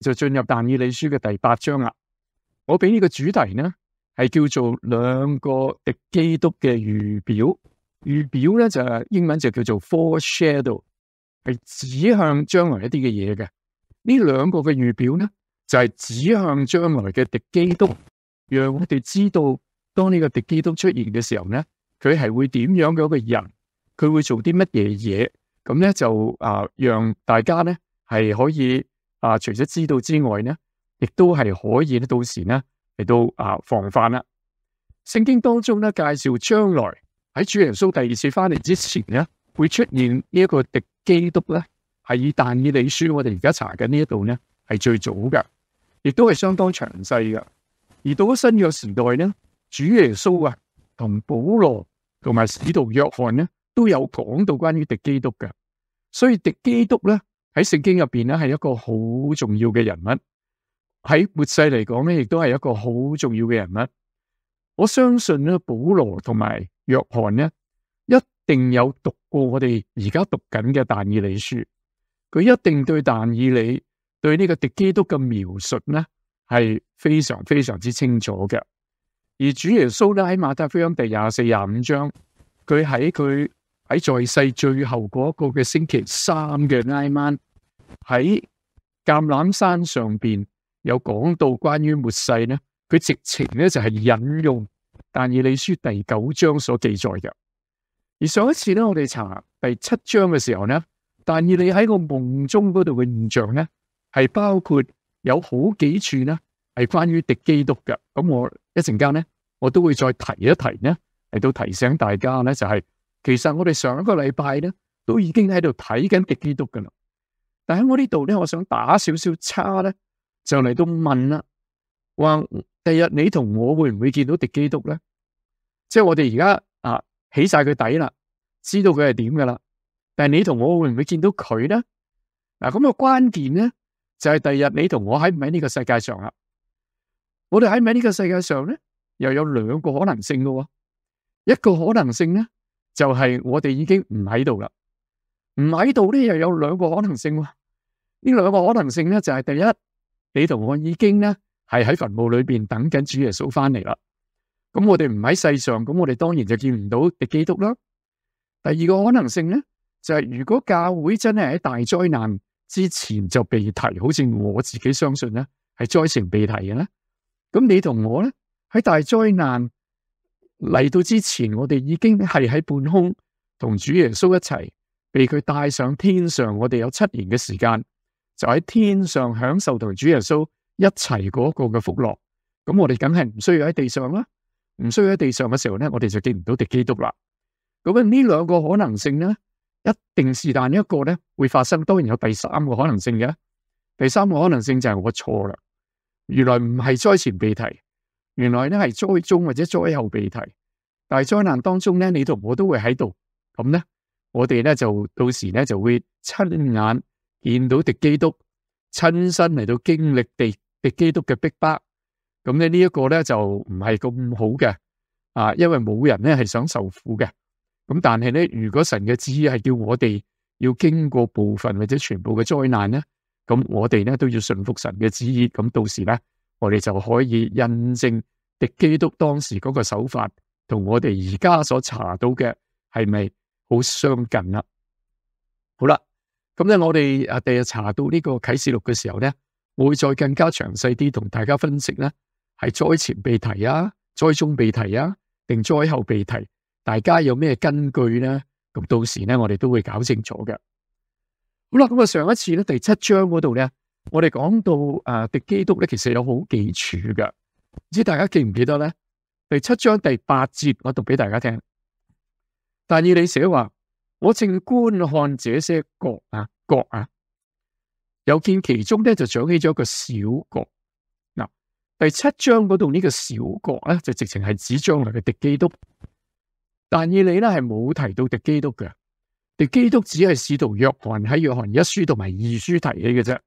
就进入但以理书嘅第八章啦。我俾呢个主题呢，系叫做两个敌基督嘅预表。预表咧就系英文就叫做 four shadow，系指向将来一啲嘅嘢嘅。呢两个嘅预表呢，就系指向将来嘅敌基督，让我哋知道当呢个敌基督出现嘅时候呢，佢系会点样嘅一个人，佢会做啲乜嘢嘢。咁呢就啊，让大家呢系可以。啊！除咗知道之外呢，亦都系可以咧，到时呢嚟到啊防范啦。圣经当中呢介绍将来喺主耶稣第二次翻嚟之前呢，会出现呢一个敌基督呢，系以但以理书我哋而家查紧呢一度呢，系最早嘅，亦都系相当详细嘅。而到咗新约时代呢，主耶稣啊同保罗同埋使徒约翰呢，都有讲到关于敌基督嘅，所以敌基督咧。喺圣经入边咧，系一个好重要嘅人物；喺末世嚟讲咧，亦都系一个好重要嘅人物。我相信咧，保罗同埋约翰咧，一定有读过我哋而家读紧嘅但以理书，佢一定对但以理对呢个敌基督嘅描述咧，系非常非常之清楚嘅。而主耶稣咧喺马太福音第廿四廿五章，佢喺佢喺在世最后嗰个嘅星期三嘅挨晚。喺橄榄山上边有讲到关于末世咧，佢直情咧就系引用但以理书第九章所记载嘅。而上一次咧，我哋查第七章嘅时候咧，但以理喺个梦中嗰度嘅现象咧，系包括有好几处呢系关于敌基督嘅。咁我一阵间咧，我都会再提一提咧，嚟到提醒大家咧，就系其实我哋上一个礼拜咧都已经喺度睇紧敌基督噶啦。但喺我呢度咧，我想打少少叉咧，就嚟到问啦，话第日你同我会唔会见到敌基督咧？即系我哋而家啊起晒佢底啦，知道佢系点噶啦。但系你同我会唔会见到佢咧？嗱，咁个关键咧就系第日你同我喺唔喺呢个世界上啦。我哋喺唔喺呢个世界上咧，又有两个可能性噶。一个可能性咧，就系我哋已经唔喺度啦。唔喺度咧，又有两个可能性。呢两个可能性咧，就系第一，你同我已经咧系喺坟墓里边等紧主耶稣翻嚟啦。咁我哋唔喺世上，咁我哋当然就见唔到嘅基督啦。第二个可能性咧，就系如果教会真系喺大灾难之前就被提，好似我自己相信咧系灾成被提嘅咧，咁你同我咧喺大灾难嚟到之前，我哋已经系喺半空同主耶稣一齐被佢带上天上，我哋有七年嘅时间。就喺天上享受同主耶稣一齐嗰个嘅福乐，咁我哋梗系唔需要喺地上啦，唔需要喺地上嘅时候咧，我哋就见唔到敌基督啦。咁啊，呢两个可能性咧，一定是但一个咧会发生，当然有第三个可能性嘅。第三个可能性就系我错啦，原来唔系灾前避提，原来咧系灾中或者灾后避提。但系灾难当中咧，你同我都会喺度，咁咧我哋咧就到时咧就会亲眼。见到敌基督亲身嚟到经历地敌基督嘅逼迫，咁咧呢一个咧就唔系咁好嘅，啊，因为冇人咧系想受苦嘅。咁但系咧，如果神嘅旨意系叫我哋要经过部分或者全部嘅灾难咧，咁我哋咧都要顺服神嘅旨意。咁到时咧，我哋就可以印证敌基督当时嗰个手法同我哋而家所查到嘅系咪好相近啦。好啦。咁咧，我哋啊第日查到呢个启示录嘅时候咧，我会再更加详细啲同大家分析咧，系灾前被提啊，灾中被提啊，定灾后被提？大家有咩根据咧？咁到时咧，我哋都会搞清楚嘅。好啦，咁啊，上一次咧第七章嗰度咧，我哋讲到啊，对基督咧，其实有好几处嘅，唔知大家记唔记得咧？第七章第八节，我读俾大家听。但以你写话。我正观看这些国啊国啊，又见其中咧就长起咗个小国。嗱，第七章嗰度呢个小国咧就直情系指将来嘅敌基督。但以你咧系冇提到敌基督嘅，敌基督只系使徒约翰喺约翰一书同埋二书提起嘅啫。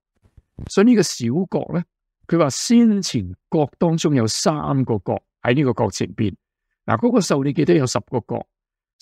所以呢个小国咧，佢话先前国当中有三个国喺呢个国前边。嗱，嗰个受你记得有十个国。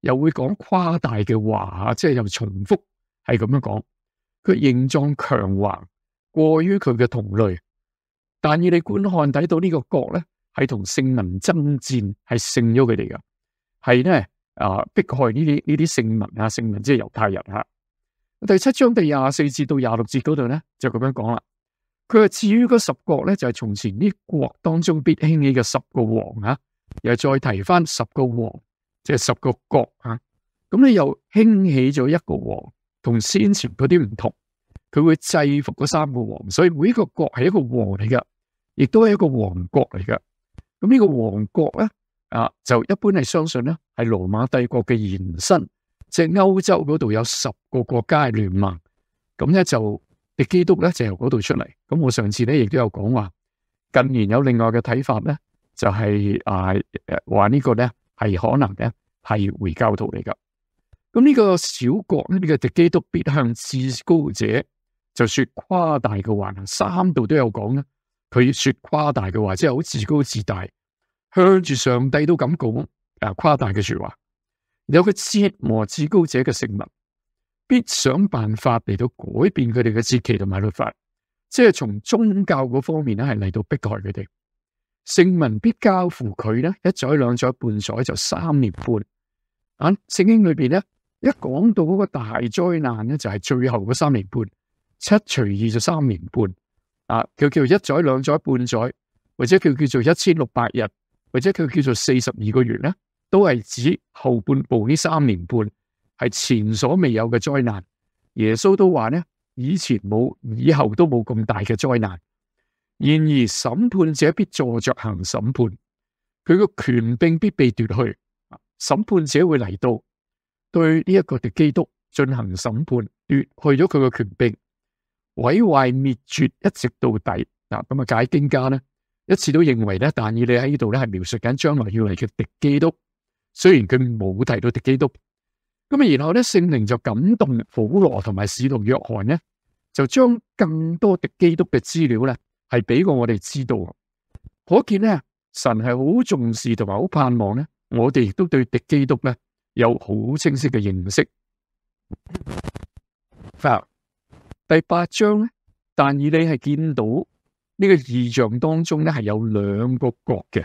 又会讲夸大嘅话，即系又重复，系咁样讲。佢形状强横，过于佢嘅同类。但系你观看睇到呢个国咧，系同圣民争战，系胜咗佢哋噶，系咧啊迫害呢啲呢啲圣民啊圣民即系犹太人吓。第七章第廿四节到廿六节嗰度咧，就咁样讲啦。佢话至于嗰十国咧，就系从前呢国当中必兴起嘅十个王啊，又再提翻十个王。即系十个国啊，咁咧又兴起咗一个王，同先前嗰啲唔同，佢会制服嗰三个王，所以每一个国系一个王嚟噶，亦都系一个王国嚟噶。咁呢个王国咧，啊就一般系相信咧系罗马帝国嘅延伸，即系欧洲嗰度有十个国家联盟，咁咧就基督咧就由嗰度出嚟。咁我上次咧亦都有讲话，近年有另外嘅睇法咧，就系啊话呢个咧。系可能咧系回教徒嚟噶。咁呢个小国呢？呢个的基督必向至高者就说夸大嘅话，三度都有讲咧。佢说夸大嘅话，即系好自高自大，向住上帝都咁讲啊！夸大嘅说话，有嘅折磨至高者嘅圣物，必想办法嚟到改变佢哋嘅节期同埋律法，即系从宗教嗰方面咧，系嚟到逼害佢哋。圣文必交付佢咧，一载两载半载就三年半。啊，圣经里边咧，一讲到嗰个大灾难咧，就系最后嗰三年半，七除二就三年半。啊，叫叫一载两载半载，或者佢叫做一千六百日，或者佢叫做四十二个月咧，都系指后半部呢三年半系前所未有嘅灾难。耶稣都话咧，以前冇，以后都冇咁大嘅灾难。然而审判者必坐着行审判，佢个权柄必被夺去。审判者会嚟到对呢一个敌基督进行审判，夺去咗佢个权柄，毁坏灭绝一直到底。嗱，咁啊解经家呢一次都认为咧，但以你喺呢度咧系描述紧将来要嚟嘅敌基督，虽然佢冇提到敌基督。咁啊，然后呢圣灵就感动保罗同埋使徒约翰呢，就将更多敌基督嘅资料咧。系俾过我哋知道，可见咧神系好重视同埋好盼望咧，我哋亦都对敌基督咧有好清晰嘅认识。第八章咧，但以你系见到呢个异象当中咧，系有两个国嘅，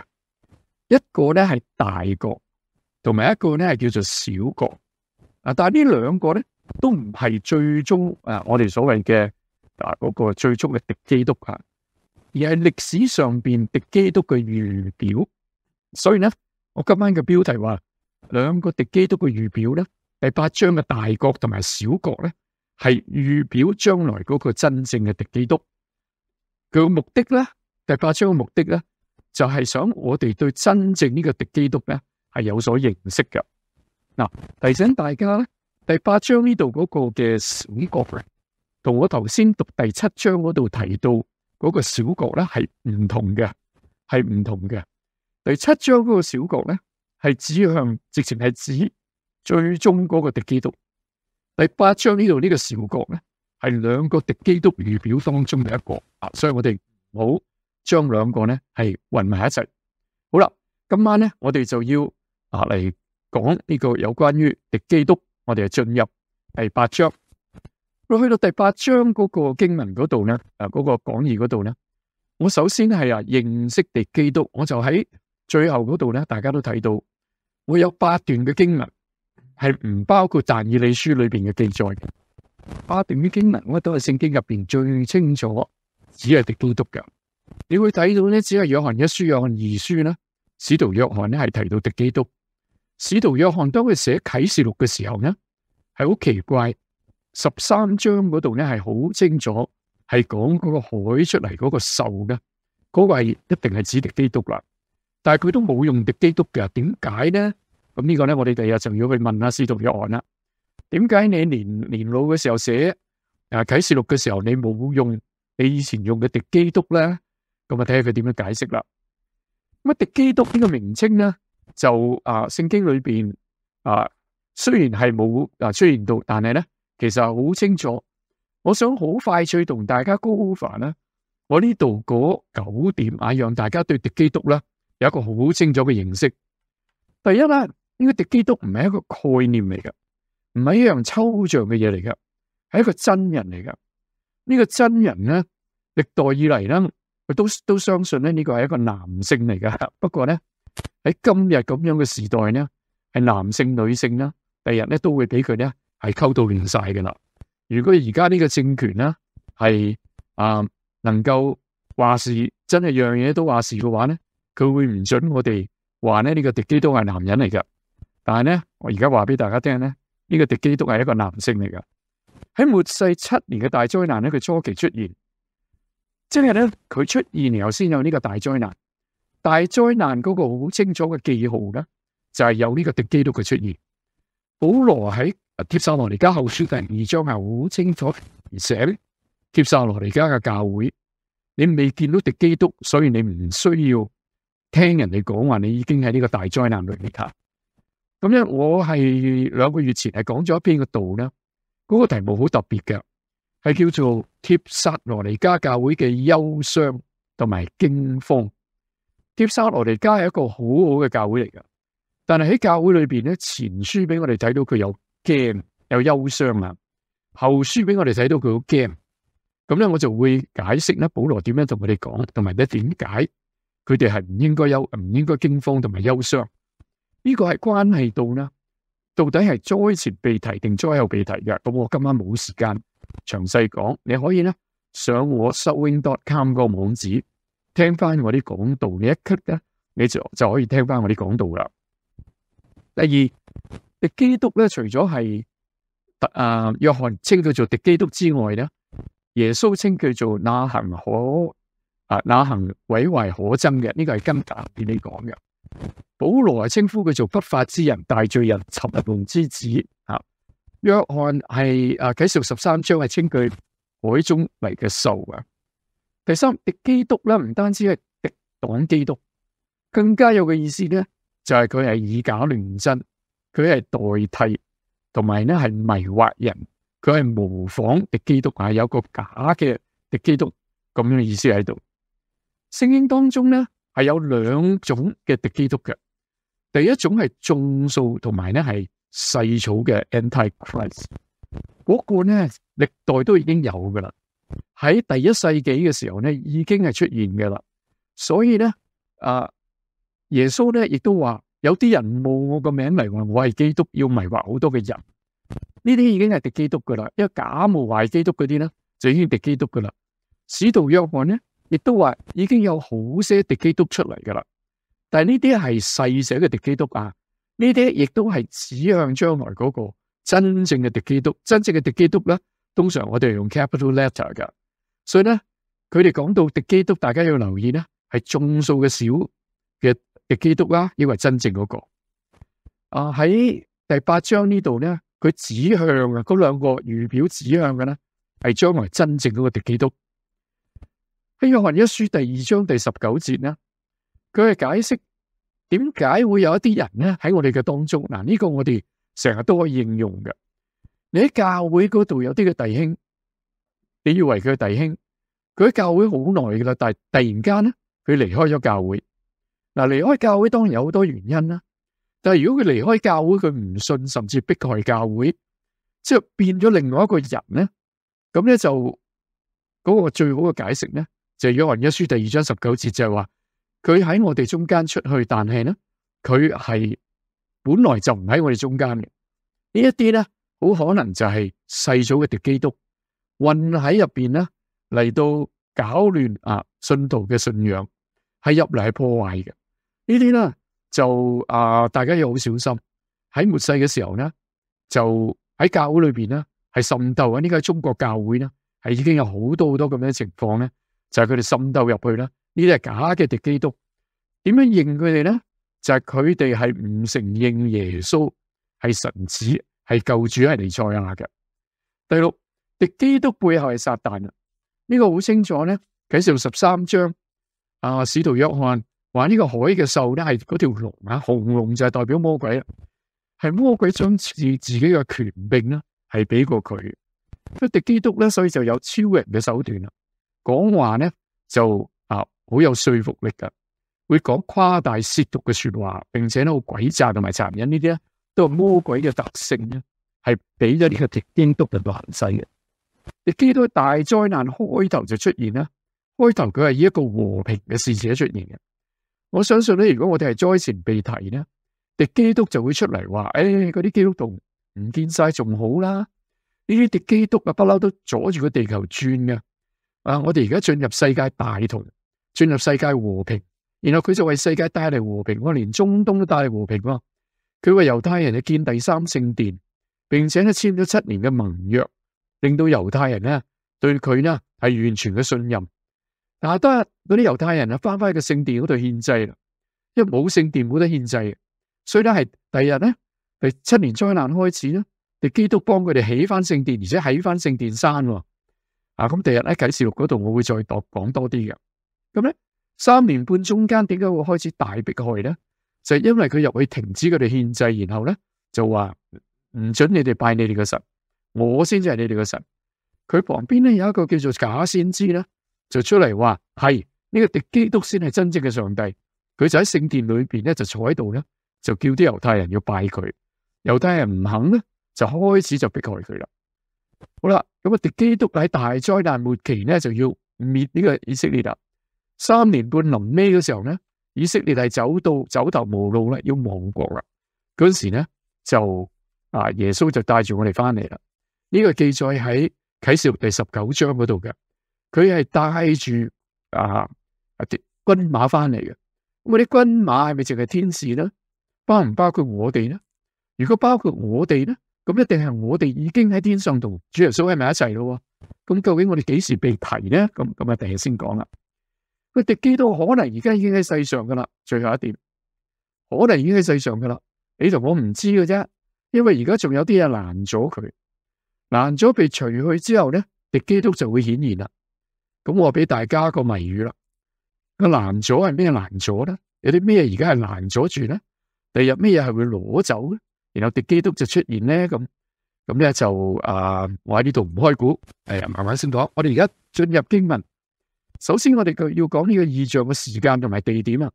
一个咧系大国，同埋一个咧系叫做小国。啊，但系呢两个咧都唔系最终啊，我哋所谓嘅啊嗰个最终嘅敌基督啊。而系历史上边敌基督嘅预表，所以咧，我今晚嘅标题话两个敌基督嘅预表咧，第八章嘅大国同埋小国咧，系预表将来嗰个真正嘅敌基督。佢嘅目的咧，第八章嘅目的咧，就系想我哋对真正呢个敌基督咧系有所认识嘅。嗱，提醒大家咧，第八章呢度嗰个嘅五个同我头先读第七章嗰度提到。嗰个小角咧系唔同嘅，系唔同嘅。第七章嗰个小角咧系指向，直情系指最终嗰个敌基督。第八章呢度呢个小角咧系两个敌基督预表当中嘅一个，啊，所以我哋唔好将两个咧系混埋一齐。好啦，今晚咧我哋就要啊嚟讲呢个有关于敌基督我哋嘅进入第八章。我去到第八章嗰个经文嗰度咧，啊嗰个讲义嗰度咧，我首先系啊认识的基督，我就喺最后嗰度咧，大家都睇到我有八段嘅经文系唔包括《但以理书》里边嘅记载嘅，八段嘅经文，我都系圣经入边最清楚只系狄基督嘅，你会睇到咧，只系《约翰一书》、《约翰二书》咧，使徒约翰》咧系提到狄基督，《使徒约翰》当佢写启示录嘅时候咧，系好奇怪。十三章嗰度咧系好清楚，系讲嗰个海出嚟嗰个兽嘅，嗰个系一定系指敌基督啦。但系佢都冇用敌基督嘅，点解呢？咁呢个呢，我哋第日就要去问下司徒约翰啦。点解你年年老嘅时候写啊启示录嘅时候，你冇用你以前用嘅敌基督咧？咁啊睇下佢点样解释啦。咁啊敌基督呢个名称呢，就啊圣经里边啊虽然系冇啊出现到，但系呢？其实好清楚，我想好快脆同大家高凡咧，我呢度嗰九点啊，让大家对基督咧有一个好清楚嘅认识。第一咧，呢个基督唔系一个概念嚟嘅，唔系一样抽象嘅嘢嚟嘅，系一个真人嚟嘅。呢个真人咧，历代以嚟咧，都都相信咧呢个系一个男性嚟嘅。不过咧喺今日咁样嘅时代咧，系男性女性啦，第日咧都会俾佢咧。系沟到乱晒噶啦。如果而家呢个政权咧系啊能够话事，真系样嘢都话事嘅话咧，佢会唔准我哋话咧呢个敌基督系男人嚟噶。但系咧，我而家话俾大家听咧，呢个敌基督系一个男性嚟噶。喺末世七年嘅大灾难咧，佢初期出现，即系咧佢出现然后先有呢个大灾难。大灾难嗰个好清楚嘅记号咧，就系有呢个敌基督嘅出现。保罗喺帖撒罗尼加后书第二章系好清楚而写，帖撒罗尼加嘅教会，你未见到敌基督，所以你唔需要听人哋讲话，你已经喺呢个大灾难里面啦。咁样我系两个月前系讲咗一篇嘅道咧，嗰个题目好特别嘅，系叫做帖撒罗尼加教会嘅忧伤同埋惊慌。帖撒罗尼加系一个好好嘅教会嚟嘅。但系喺教会里边咧，前书俾我哋睇到佢有惊，有忧伤啊；后书俾我哋睇到佢好惊。咁咧，我就会解释咧，保罗点样同佢哋讲，同埋咧点解佢哋系唔应该忧，唔应该惊慌，同埋忧伤。呢个系关系到啦，到底系灾前被提定，灾后被提嘅。咁我今晚冇时间详细讲，你可以咧上我 s o w i n g d o t c o m 个网址，听翻我啲讲道你一 click 咧，你就就可以听翻我啲讲道啦。第二，敌基督咧，除咗系啊约翰称佢做敌基督之外咧，耶稣称佢做那行可啊那行毁坏可憎嘅，呢个系今格俾你讲嘅。保罗系称呼佢做不法之人、大罪人、寻龙之子。啊，约翰系啊，启十十三章系称佢海中为嘅兽啊。第三，敌基督咧，唔单止系敌党基督，更加有嘅意思咧。就系佢系以假乱真，佢系代替，同埋咧系迷惑人，佢系模仿敌基督啊，有个假嘅敌基督咁样意思喺度。圣经当中咧系有两种嘅敌基督嘅，第一种系众数同埋咧系细草嘅 Antichrist，嗰个咧历代都已经有噶啦，喺第一世纪嘅时候咧已经系出现嘅啦，所以咧啊。耶稣咧，亦都话有啲人冒我个名嚟话我系基督，要迷惑好多嘅人。呢啲已经系敌基督噶啦，因为假冒坏基督嗰啲咧，就已经敌基督噶啦。使徒约翰呢，亦都话已经有好些敌基督出嚟噶啦。但系呢啲系细写嘅敌基督啊，呢啲亦都系指向将来嗰个真正嘅敌基督。真正嘅敌基督咧，通常我哋用 capital letter 噶。所以咧，佢哋讲到敌基督，大家要留意咧，系众数嘅少嘅。嘅基督啦，应为真正嗰个啊喺第八章呢度咧，佢指向嘅嗰两个预表指向嘅咧，系将来真正嗰个嘅基督喺约翰一书第二章第十九节咧，佢系解释点解会有一啲人咧喺我哋嘅当中嗱呢个我哋成日都可以应用嘅，你喺教会嗰度有啲嘅弟兄，你以为佢弟兄，佢喺教会好耐噶啦，但系突然间咧佢离开咗教会。嗱，离开教会当然有好多原因啦。但系如果佢离开教会，佢唔信，甚至迫害教会，即系变咗另外一个人咧。咁咧就嗰个最好嘅解释咧，就系约翰一书第二章十九节就系话，佢喺我哋中间出去，但系咧，佢系本来就唔喺我哋中间嘅。呢一啲咧，好可能就系细组嘅敌基督混喺入边咧，嚟到搞乱啊信徒嘅信仰，系入嚟系破坏嘅。呢啲咧就啊，大家要好小心。喺末世嘅时候咧，就喺教会里边咧系渗透啊！呢个中国教会咧系已经有好多好多咁样情况咧，就系佢哋渗透入去啦。呢啲系假嘅敌基督。点样认佢哋咧？就系佢哋系唔承认耶稣系神子，系救主，系尼赛亚嘅。第六，敌基督背后系撒旦啊！呢个好清楚咧。启示十三章啊，使徒约翰。话呢个海嘅兽咧系嗰条龙啊，红龙就系代表魔鬼啦，系魔鬼将自自己嘅权柄咧系俾过佢。敌基督咧，所以就有超人嘅手段啦，讲话咧就啊好有说服力噶，会讲夸大亵渎嘅说话，并且咧好诡诈同埋残忍呢啲咧都系魔鬼嘅特性咧，系俾咗呢个敌基督嚟到行使嘅。基督大灾难开头就出现啦，开头佢系以一个和平嘅使者出现嘅。我相信咧，如果我哋系灾前被提咧，敌基督就会出嚟话：，诶，嗰啲基督徒唔见晒仲好啦，呢啲敌基督啊，不嬲都阻住个地球转嘅。啊，我哋而家进入世界大同，进入世界和平，然后佢就为世界带嚟和平，我连中东都带和平佢为犹太人去建第三圣殿，并且咧签咗七年嘅盟约，令到犹太人咧对佢呢系完全嘅信任。嗱，得嗰啲犹太人啊，翻翻去圣殿嗰度献祭啦，因为冇圣殿冇得献祭，所以咧系第日咧系七年灾难开始咧，你基督帮佢哋起翻圣殿，而且喺翻圣殿山喎。啊，咁第日咧启示录嗰度我会再讲多啲嘅。咁咧三年半中间点解会开始大迫害咧？就因为佢入去停止佢哋献祭，然后咧就话唔准你哋拜你哋嘅神，我先至系你哋嘅神。佢旁边咧有一个叫做假先知啦。就出嚟话系呢个敌基督先系真正嘅上帝，佢就喺圣殿里边咧就坐喺度咧，就叫啲犹太人要拜佢，犹太人唔肯咧，就开始就迫害佢啦。好啦，咁啊敌基督喺大灾难末期咧就要灭呢个以色列啦。三年半临尾嘅时候咧，以色列系走到走投无路啦，要亡国啦。嗰时呢就啊耶稣就带住我哋翻嚟啦。呢个记载喺启示录第十九章嗰度嘅。佢系带住啊啊的军马翻嚟嘅，我啲军马系咪净系天使呢？包唔包括我哋呢？如果包括我哋呢，咁一定系我哋已经喺天上度，主耶稣喺埋一齐咯。咁究竟我哋几时被提呢？咁咁啊，第日先讲啦。佢敌基督可能而家已经喺世上噶啦，最后一点可能已经喺世上噶啦，你同我唔知嘅啫，因为而家仲有啲嘢拦咗佢，拦咗被除去之后呢，敌基督就会显现啦。咁我俾大家个谜语啦，个难咗系咩难咗咧？有啲咩而家系难咗住咧？第日咩嘢系会攞走咧？然后敌基督就出现咧，咁咁咧就啊，我喺呢度唔开估，诶、慢慢先讲。我哋而家进入经文，首先我哋要讲呢个意象嘅时间同埋地点啊。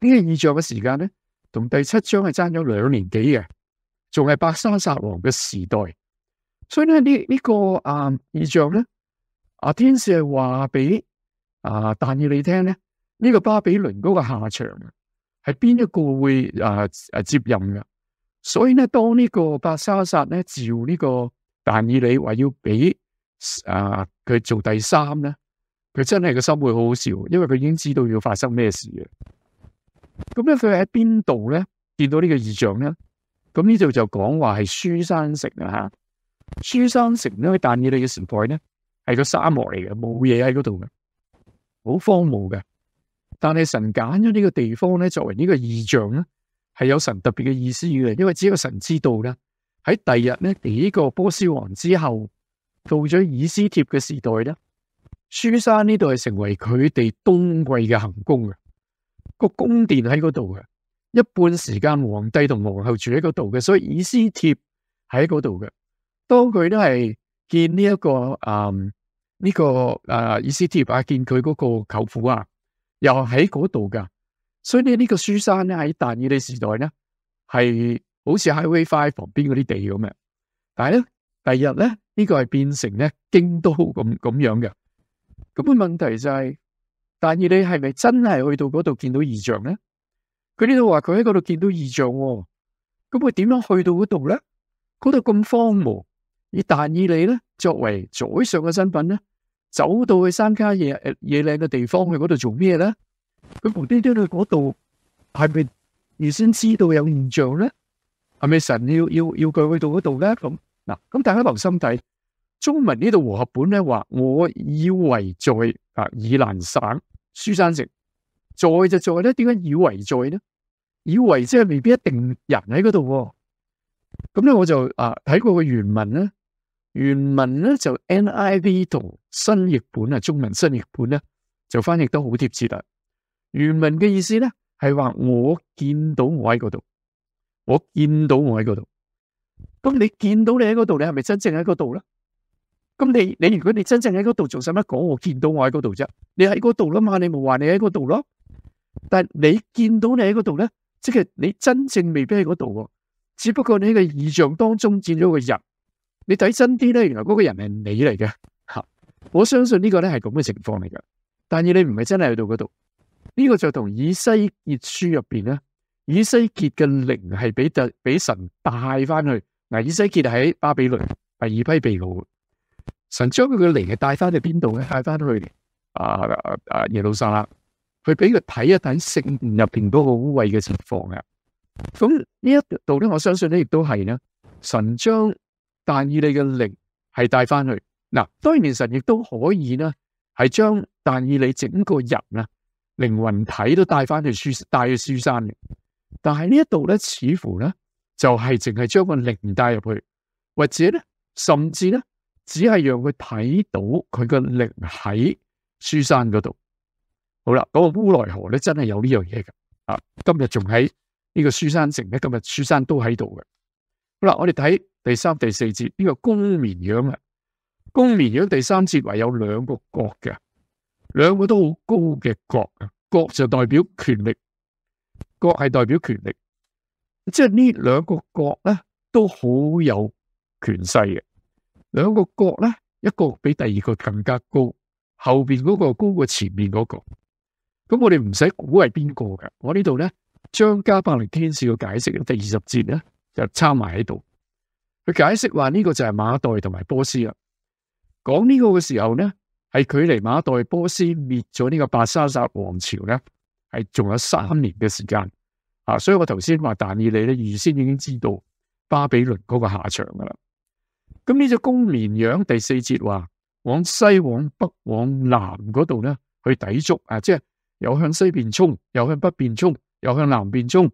呢个意象嘅时间咧，同第七章系争咗两年几嘅，仲系白沙沙王嘅时代。所以咧呢呢个啊意象咧。啊，天使系话俾啊但以你听咧，呢个巴比伦嗰个下场系边一个会啊诶接任嘅？所以咧，当呢个白沙沙咧召呢个但以你话要俾啊佢做第三咧，佢真系个心会好好笑，因为佢已经知道要发生咩事嘅。咁咧，佢喺边度咧见到呢个异象咧？咁呢度就讲话系书山城啊，吓书山城咧呢？但以你嘅城堡咧。系个沙漠嚟嘅，冇嘢喺嗰度嘅，好荒芜嘅。但系神拣咗呢个地方咧，作为呢个意象咧，系有神特别嘅意思嘅。因为只有神知道啦。喺第日咧，连呢个波斯王之后，到咗以斯帖嘅时代咧，书山呢度系成为佢哋冬季嘅行宫嘅，个宫殿喺嗰度嘅，一半时间皇帝同皇后住喺嗰度嘅，所以以斯帖喺嗰度嘅。当佢都系见呢一个诶。呢个诶，以斯坦啊，见佢嗰个舅父啊，又喺嗰度噶，所以咧呢个书生咧喺大伊利时代咧，系好似 Highway Five 旁边嗰啲地咁样，但系咧第二日咧呢个系变成咧京都咁咁样嘅。咁个问题就系大伊利系咪真系去到嗰度见到异象咧？佢呢度话佢喺嗰度见到异象，咁佢点样去到嗰度咧？嗰度咁荒芜，而大伊利咧？作为宰相嘅身份咧，走到去山卡野诶野岭嘅地方，去嗰度做咩咧？佢无端端去嗰度系咪预先知道有现象咧？系咪神要要要佢去到嗰度咧？咁嗱，咁大家留心睇中文呢度和合本咧话，我以为在啊以兰省书山城在就在咧，点解以为在咧？以为即系未必一定人喺嗰度，咁咧我就啊睇过个原文咧。原文咧就 NIV 同新译本啊，中文新译本咧就翻译得好贴切啦。原文嘅意思咧系话我见到我喺嗰度，我见到我喺嗰度。咁你见到你喺嗰度，你系咪真正喺嗰度咧？咁你你如果你真正喺嗰度做使乜讲？我见到我喺嗰度啫，你喺嗰度啦嘛，你咪话你喺嗰度咯。但你见到你喺嗰度咧，即系你真正未必喺嗰度，只不过你喺个意象当中见咗个人。你睇真啲咧，原来嗰个人系你嚟嘅吓，我相信呢个咧系咁嘅情况嚟噶。但系你唔系真系去到嗰度，呢个就同以西结书入边咧，以西结嘅灵系俾特俾神带翻去嗱，以西结喺巴比伦第二批被掳，神将佢嘅灵系带翻去边度咧？带翻去啊啊耶路撒冷，去俾佢睇一睇圣殿入边嗰个污秽嘅情况啊！咁呢一度咧，我相信咧亦都系咧，神将。但以你嘅灵系带翻去嗱，当然神亦都可以咧，系将但以你整个人啊灵魂体都带翻去书带去书山嘅。但系呢一度咧，似乎咧就系净系将个灵带入去，或者咧，甚至咧，只系让佢睇到佢个灵喺书山嗰度。好啦，嗰个乌来河咧真系有呢样嘢嘅啊！今日仲喺呢个书山城咧，今日书山都喺度嘅。嗱，我哋睇第三、第四节呢个公绵羊啊，公绵羊第三节唯有两个角嘅，两个都好高嘅角啊，角就代表权力，角系代表权力，即系呢两个角咧都好有权势嘅，两个角咧一个比第二个更加高，后边嗰个高过前面嗰个。咁我哋唔使估系边个嘅，我呢度咧张家伯力天使嘅解释第二十节咧。就插埋喺度，佢解释话呢个就系马代同埋波斯啦。讲呢个嘅时候咧，系距离马代波斯灭咗呢个白沙沙王朝咧，系仲有三年嘅时间啊！所以我头先话但以你咧预先已经知道巴比伦嗰个下场噶啦。咁呢只公绵羊第四节话，往西、往北、往南嗰度咧，去抵触啊！即系又向西边冲，又向北边冲，又向南边冲。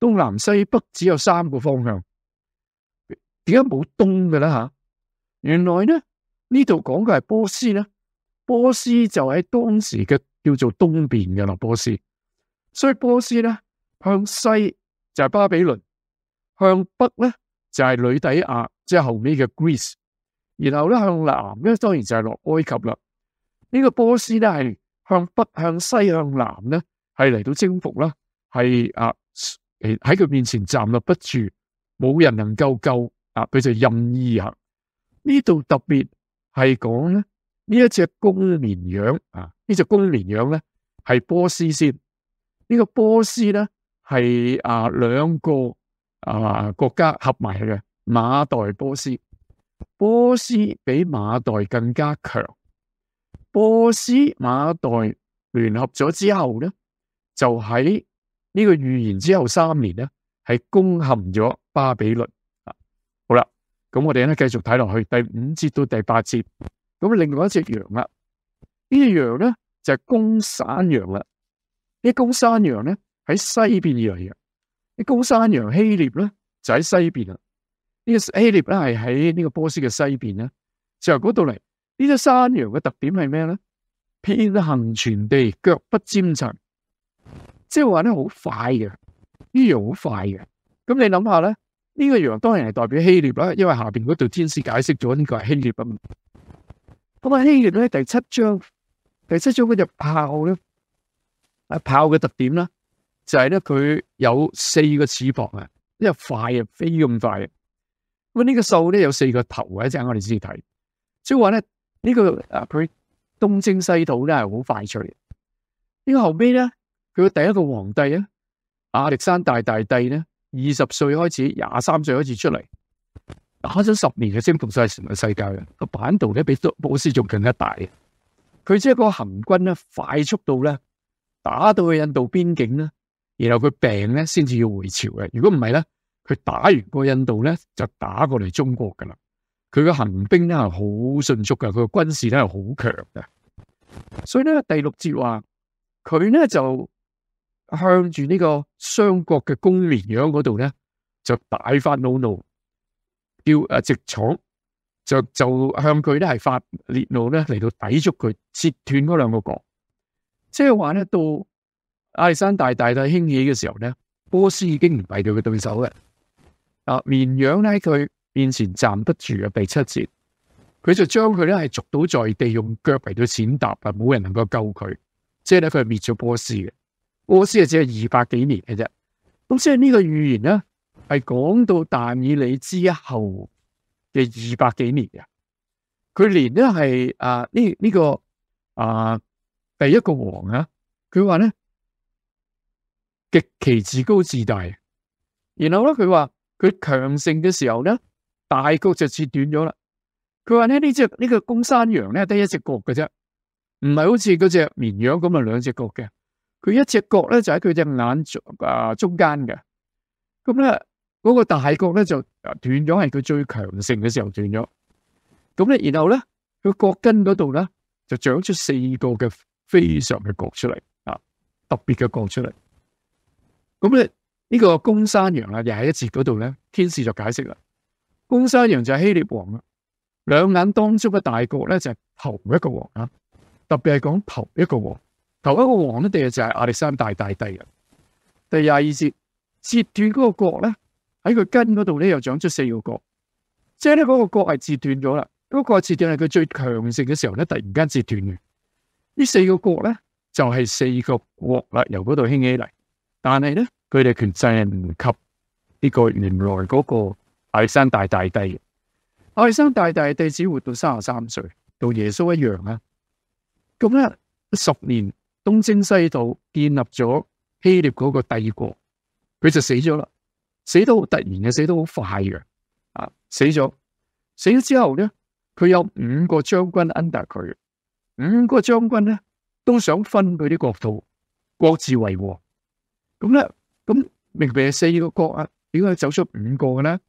东南西北只有三个方向，点解冇东嘅咧？吓，原来咧呢度讲嘅系波斯咧，波斯就喺当时嘅叫做东边嘅啦，波斯，所以波斯咧向西就系巴比伦，向北咧就系吕底亚，即系后尾嘅 Greece，然后咧向南咧当然就系落埃及啦。呢个波斯咧系向北、向西、向南咧系嚟到征服啦，系啊。喺佢面前站立不住，冇人能够救啊！佢就任意行。呢度特别系讲咧，呢一只公绵羊啊，呢只公绵羊咧系波斯先。呢个波斯咧系啊两个啊国家合埋嘅马代波斯。波斯比马代更加强。波斯马代联合咗之后咧，就喺。呢个预言之后三年咧，系攻陷咗巴比伦啊！好啦，咁我哋咧继续睇落去第五节到第八节。咁另外一只羊啦，呢只羊咧就系公山羊啦。呢公山羊咧喺西边嚟嘅，啲公山羊希烈咧就喺西边啦。呢个希烈咧系喺呢个波斯嘅西边啦。就嗰度嚟呢只山羊嘅特点系咩咧？偏行全地，脚不沾尘。即系话咧，好快嘅呢样好快嘅，咁你谂下咧，呢个羊当然系代表希腊啦，因为下边嗰度天使解释咗呢个系希腊啊。嘛。咁啊，希腊咧第七章，第七章嗰只炮咧，啊炮嘅特点啦，就系咧佢有四个翅膀啊，因为快啊，飞咁快啊。咁呢个兽咧有四个头嘅，即系我哋先睇，即系话咧呢个啊佢东征西讨咧系好快脆。呢个后尾咧。佢第一个皇帝咧，亚历山大大帝咧，二十岁开始，廿三岁开始出嚟，打咗十年嘅先服晒成个世界嘅。个版图咧比波斯仲更加大。佢即系个行军咧，快速到咧，打到去印度边境咧，然后佢病咧，先至要回朝嘅。如果唔系咧，佢打完个印度咧，就打过嚟中国噶啦。佢嘅行兵咧系好迅速嘅，佢嘅军事咧系好强嘅。所以咧第六节话，佢咧就。向住呢个商国嘅公绵羊嗰度咧，就大发怒怒，叫啊直闯，就就向佢咧系发烈怒咧嚟到抵触佢，切断嗰两个角。即系话咧，到亚历山大大大兴起嘅时候咧，波斯已经唔系佢嘅对手嘅。啊，绵羊咧，佢面前站不住啊，被七折，佢就将佢咧系逐到在地，用脚嚟到践踏啊，冇人能够救佢。即系咧，佢系灭咗波斯嘅。波斯啊，只系二百几年嘅啫。咁所以呢个预言咧，系讲到但以理之后嘅二百几年嘅。佢连咧系啊呢呢个啊第一个王啊，佢话咧极其自高自大。然后咧佢话佢强盛嘅时候咧，大局就切断咗啦。佢话咧呢只呢个公山羊咧，得一只角嘅啫，唔系好似嗰只绵羊咁啊两只角嘅。佢一只角咧就喺佢只眼中啊中间嘅，咁咧嗰个大角咧就断咗，系佢最强盛嘅时候断咗。咁咧然后咧佢角根嗰度咧就长出四个嘅非常嘅角出嚟啊，特别嘅角出嚟。咁咧呢个公山羊啊，又喺一节嗰度咧，天使就解释啦。公山羊就系希列王啦，两眼当中嘅大角咧就系头一个王啊，特别系讲头一个王。头一个王咧，第二就系亚历山大大帝嘅。第廿二节，截断嗰个角咧，喺佢根嗰度咧又长出四个角，即系咧嗰个角系截断咗啦。嗰个截断系佢最强盛嘅时候咧，突然间截断嘅。呢四个角咧就系四个国啦，由嗰度兴起嚟。但系咧，佢哋权势系唔及呢个原来嗰个亚历山大大帝。嘅。亚历山大大帝只活到卅三岁，到耶稣一样啊。咁咧，十年。东征西渡，建立咗希腊嗰个帝国，佢就死咗啦。死都好突然嘅，死得好快嘅，啊，死咗。死咗之后咧，佢有五个将军 under 佢，五个将军咧都想分佢啲国土，各自为王。咁咧，咁明明系四个国啊，点解走出五个嘅咧？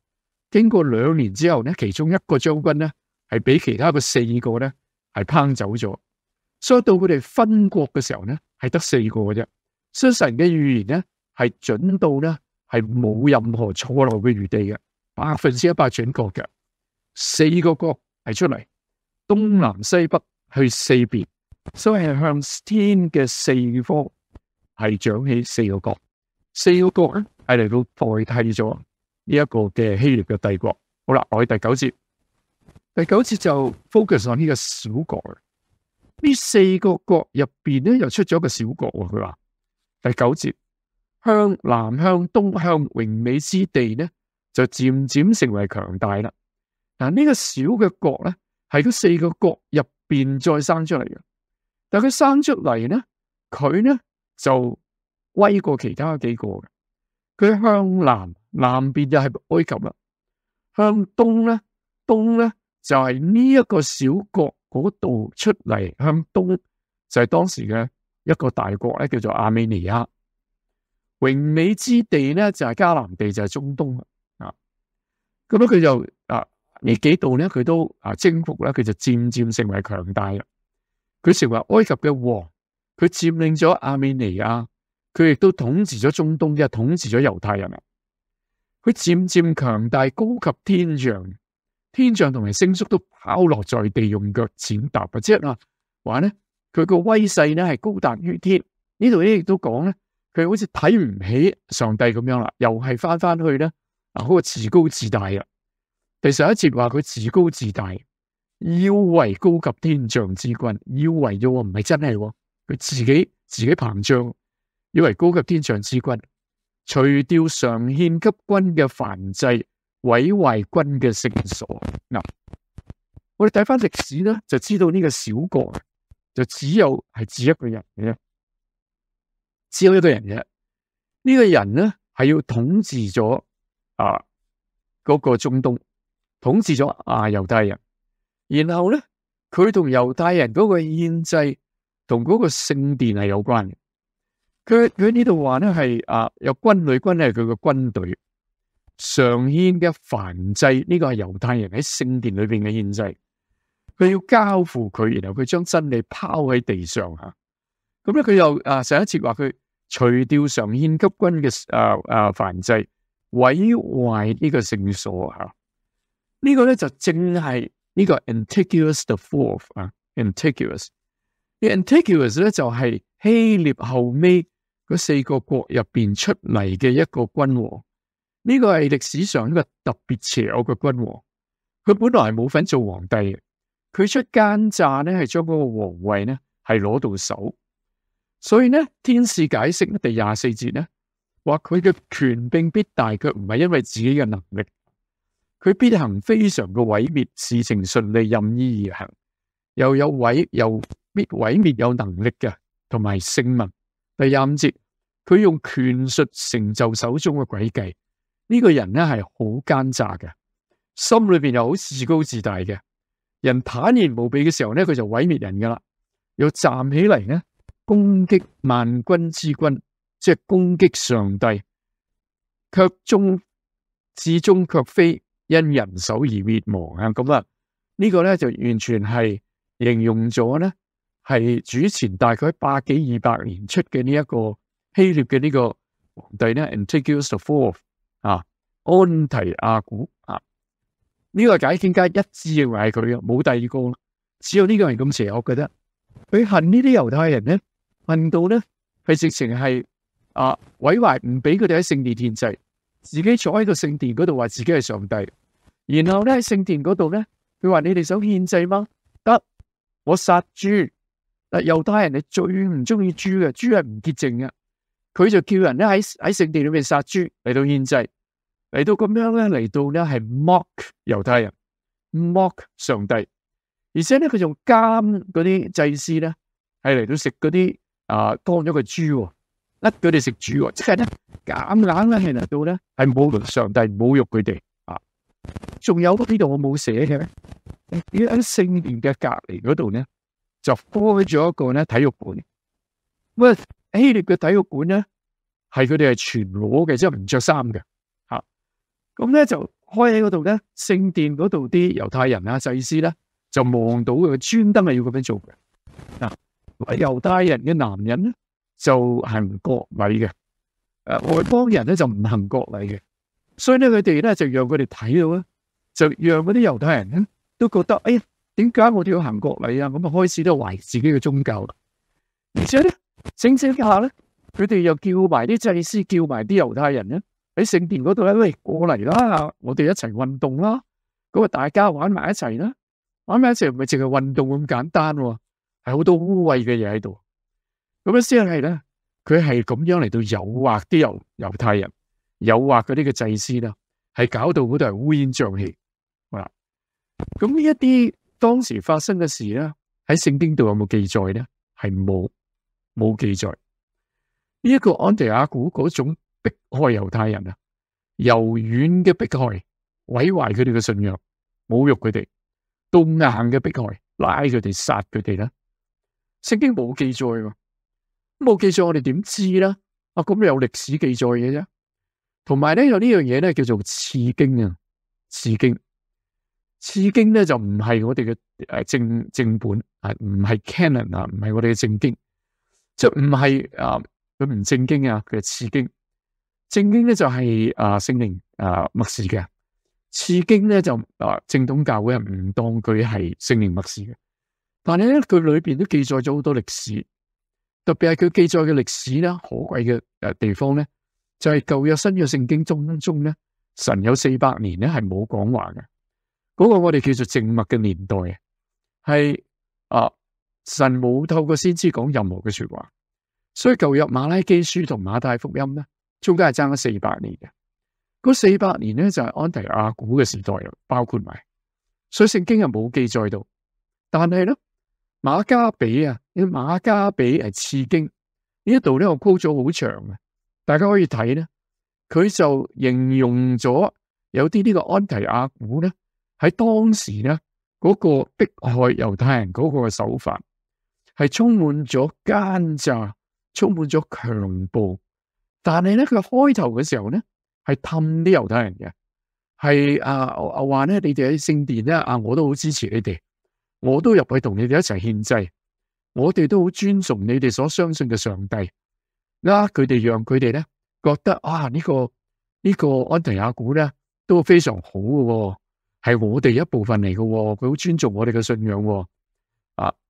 经过两年之后咧，其中一个将军咧系俾其他嘅四个咧系烹走咗。所以到佢哋分国嘅时候咧，系得四个嘅啫。所以神嘅预言咧系准到咧，系冇任何错漏嘅余地嘅，百分之一百准个嘅。四个角系出嚟，东南西北去四边，所以系向天嘅四方系长起四个角。四个角咧系嚟到代替咗呢一个嘅希腊嘅帝国。好啦，我哋第九节，第九节就 focus 喺呢个小国呢四个国入边咧，又出咗个小国。佢话第九节，向南、向东、向荣美之地咧，就渐渐成为强大啦。嗱，呢个小嘅国咧，系嗰四个国入边再生出嚟嘅。但系佢生出嚟咧，佢咧就威过其他几个嘅。佢向南，南边又系埃及啦。向东咧，东咧就系呢一个小国。嗰度出嚟向东就系当时嘅一个大国咧，叫做阿美尼亚。荣美之地咧就系迦南地，就系中东啊。咁样佢就啊，而几度咧佢都啊征服咧，佢就渐渐成为强大啦。佢成为埃及嘅王，佢占领咗阿美尼亚，佢亦都统治咗中东，即系统治咗犹太人啊。佢渐渐强大，高及天象。天象同埋星宿都抛落在地，用脚践踏啊！即系啦，话咧佢个威势咧系高达于天。呢度咧亦都讲咧，佢好似睇唔起上帝咁样啦，又系翻翻去咧啊，嗰个自高自大啊！第十一节话佢自高自大，腰为高级天象之君，腰为咗唔系真系，佢自己自己膨胀，以为高级天象之君，除掉上献给军嘅凡制。毁坏军嘅圣所嗱，我哋睇翻历史咧，就知道呢个小国就只有系指一个人嘅，啫，只有一个人嘅。呢个人咧系要统治咗啊嗰个中东，统治咗啊犹太人。然后咧，佢同犹太人嗰个宪制同嗰个圣殿系有关嘅。佢佢呢度话咧系啊有军旅军队系佢嘅军队。上谦嘅凡制呢个系犹太人喺圣殿里边嘅宪制，佢要交付佢，然后佢将真理抛喺地上吓。咁咧佢又啊上一次话佢除掉上谦急军嘅啊啊凡制，毁坏呢个圣所吓。呢个咧就正系呢个 a n t i g o u s the Fourth 啊 a n t i g o n u s a n t i g o u s 咧就系希腊后尾嗰四个国入边出嚟嘅一个君王。呢个系历史上一个特别邪恶嘅君王，佢本来冇份做皇帝，佢出奸诈咧，系将嗰个皇位咧系攞到手，所以呢天使解释呢第廿四节呢，话佢嘅权并必大，佢唔系因为自己嘅能力，佢必行非常嘅毁灭，事情顺利任意而行，又有毁又必毁灭，有能力嘅同埋圣民。第廿五节，佢用权术成就手中嘅诡计。呢个人咧系好奸诈嘅，心里边又好自高自大嘅人，坦然无避嘅时候咧，佢就毁灭人噶啦。又站起嚟咧，攻击万军之君，即系攻击上帝，却终至终却非因人手而灭亡啊！咁啊，呢个咧就完全系形容咗咧，系主前大概百几二百年出嘅呢一个希腊嘅呢个皇帝咧 a n t i g o u s the Fourth。啊，安提阿古啊，呢个解经家一致认为系佢啊，冇第二个啦。只有呢个人咁邪，恶觉得佢恨呢啲犹太人咧，恨到咧系直情系啊，毁坏唔俾佢哋喺圣地献制，自己坐喺个圣殿嗰度话自己系上帝。然后咧喺圣殿嗰度咧，佢话你哋想献祭吗？得，我杀猪。但犹太人系最唔中意猪嘅，猪系唔洁净嘅。佢就叫人咧喺喺圣地里面杀猪嚟到献祭，嚟到咁样咧嚟到咧系 mock 犹太人，mock 上帝，而且咧佢仲监嗰啲祭司咧系嚟到食嗰啲啊当咗个猪，甩佢哋食猪，即系咧减硬咧系嚟到咧系侮辱上帝，侮辱佢哋啊！仲有呢度我冇写嘅咧，喺圣殿嘅隔篱嗰度咧就开咗一个咧体育馆，喂。希腊嘅体育馆咧，系佢哋系全裸嘅，即系唔着衫嘅，吓咁咧就开喺嗰度咧。圣殿嗰度啲犹太人啊、祭司咧，就望到佢专登系要咁样做嘅嗱。犹太人嘅男人咧就行国礼嘅，诶，外邦人咧就唔行国礼嘅，所以咧佢哋咧就让佢哋睇到咧，就让嗰啲犹太人咧都觉得哎呀，点解我要行国礼啊？咁啊开始都怀疑自己嘅宗教，而且咧。整整下咧，佢哋又叫埋啲祭司，叫埋啲犹太人咧，喺圣殿嗰度咧，喂，过嚟啦，我哋一齐运动啦。咁啊，大家玩埋一齐啦，玩埋一齐唔系净系运动咁简单，系好多污秽嘅嘢喺度。咁样先系咧，佢系咁样嚟到诱惑啲犹犹太人，诱惑嗰啲嘅祭司啦，系搞到嗰度系乌烟瘴气。嗱，咁呢一啲当时发生嘅事咧，喺圣经度有冇记载咧？系冇。冇记载呢一个安提阿古嗰种迫害犹太人啊，由远嘅迫害毁坏佢哋嘅信仰，侮辱佢哋，到硬嘅迫害拉佢哋杀佢哋啦。圣经冇记载喎，冇记载我哋点知啦？啊，咁有历史记载嘅啫。同埋咧有呢样嘢咧叫做刺经啊，刺经刺经咧就唔系我哋嘅诶正正本啊，唔系 canon 啊，唔系我哋嘅正经。就唔系啊，佢唔正经啊，佢系刺经。正经咧就系啊圣灵啊默示嘅，刺经咧就啊正统教会唔当佢系圣灵默示嘅。但系咧佢里边都记载咗好多历史，特别系佢记载嘅历史啦，可贵嘅诶地方咧，就系旧约新约圣经中中咧神有四百年咧系冇讲话嘅，嗰个我哋叫做静默嘅年代啊，系啊。神冇透过先知讲任何嘅说话，所以旧约马拉基书同马太福音呢中间系争咗四百年嘅，嗰四百年呢就系安提阿古嘅时代啦，包括埋，所以圣经系冇记载到。但系呢马加比啊，马加比系刺经呢一度呢我 call 咗好长嘅，大家可以睇呢，佢就形容咗有啲呢个安提阿古呢喺当时呢嗰个迫害犹太人嗰个手法。系充满咗奸诈，充满咗强暴。但系咧，佢开头嘅时候咧，系氹啲犹太人嘅，系啊话咧，你哋喺圣殿咧，啊，我都好支持你哋，我都入去同你哋一齐献祭，我哋都好尊重你哋所相信嘅上帝。啦，佢哋让佢哋咧觉得啊，呢个呢个安提亚古咧都非常好嘅，系我哋一部分嚟嘅，佢好尊重我哋嘅信仰。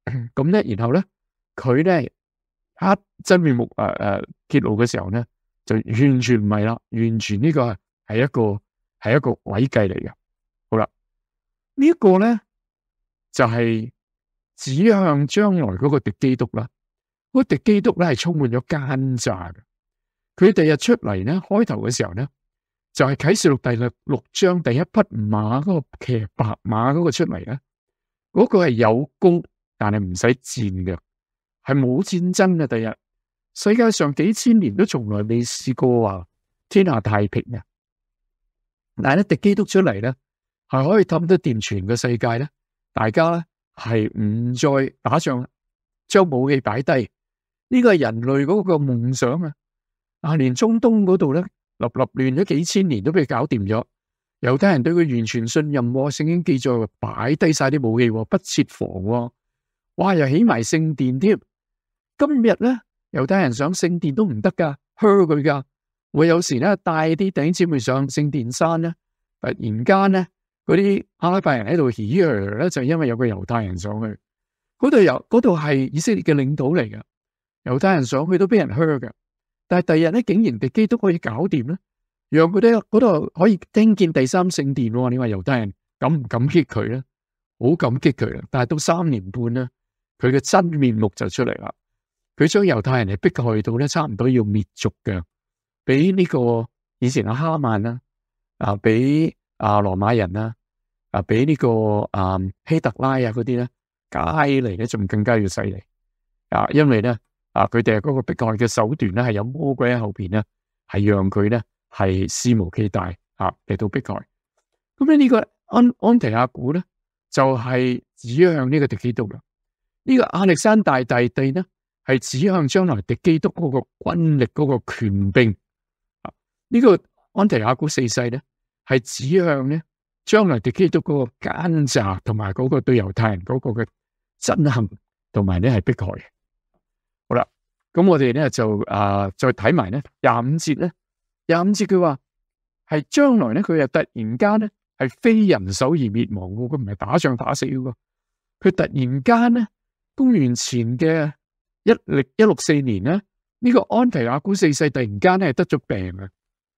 咁咧，然后咧，佢咧，啊，真面目诶诶揭露嘅时候咧，就完全唔系啦，完全呢个系一个系一个诡计嚟嘅。好啦，呢一个咧就系指向将来嗰个敌基督啦。个、敌基督咧系充满咗奸诈嘅。佢第日出嚟咧，开头嘅时候咧，就系启示录第六六章第一匹马嗰个骑白马嗰个出嚟咧，嗰个系有功。但系唔使战嘅，系冇战争嘅第日。世界上几千年都从来未试过话天下太平嘅。但系咧，敌基督出嚟咧，系可以氹得掂全个世界咧。大家咧系唔再打仗，将武器摆低。呢个系人类嗰个梦想啊！啊，连中东嗰度咧，立立乱咗几千年都俾佢搞掂咗。犹太人对佢完全信任。圣经记载摆低晒啲武器，不设防。哇！又起埋圣殿添，今日咧，犹太人上圣殿都唔得噶，嘘佢噶。我有时咧带啲弟兄姊妹上圣殿山咧，突然间咧，嗰啲阿拉伯人喺度起嚟咧，就因为有个犹太人上去，嗰度有嗰度系以色列嘅领导嚟噶，犹太人上去都俾人嘘嘅。但系第日咧，竟然啲基督可以搞掂咧，让佢哋嗰度可以听见第三圣殿。你话犹太人敢唔敢激佢咧？好感激佢啦。但系到三年半咧。佢嘅真面目就出嚟啦！佢将犹太人嚟逼害到咧，差唔多要灭族嘅，俾呢个以前阿哈曼啦，啊俾啊罗马人啦，啊俾呢个啊希特拉啊嗰啲咧，加起嚟咧仲更加要犀利啊！因为咧啊，佢哋嗰个逼害嘅手段咧，系有魔鬼喺后边咧，系让佢咧系肆无忌惮啊嚟到逼害。咁咧呢个安安提阿古咧，就系指向呢个狄基督啦。呢个亚历山大大帝呢，系指向将来敌基督嗰个军力嗰个权柄啊！呢个安提阿古四世呢，系指向呢将来敌基督嗰个奸诈同埋嗰个对犹太人嗰个嘅憎恨同埋呢系迫害。好啦，咁我哋呢就啊再睇埋呢廿五节呢廿五节佢话系将来呢佢又突然间呢系非人手而灭亡噶，佢唔系打仗打死噶，佢突然间呢。公元前嘅一六一六四年咧，呢个安提阿古四世突然间咧得咗病啊，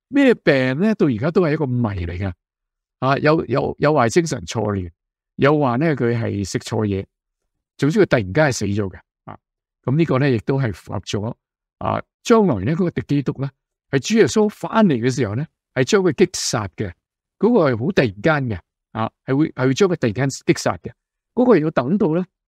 咩病咧？到而家都系一个谜嚟噶，啊，有有有坏精神错乱，有话咧佢系食错嘢，总之佢突然间系死咗嘅，啊，咁呢个咧亦都系符合咗，啊，将来咧嗰个敌基督咧，系主耶稣翻嚟嘅时候咧，系将佢击杀嘅，嗰个系好突然间嘅，啊，系会系会将佢突然间击杀嘅，嗰个要等到咧。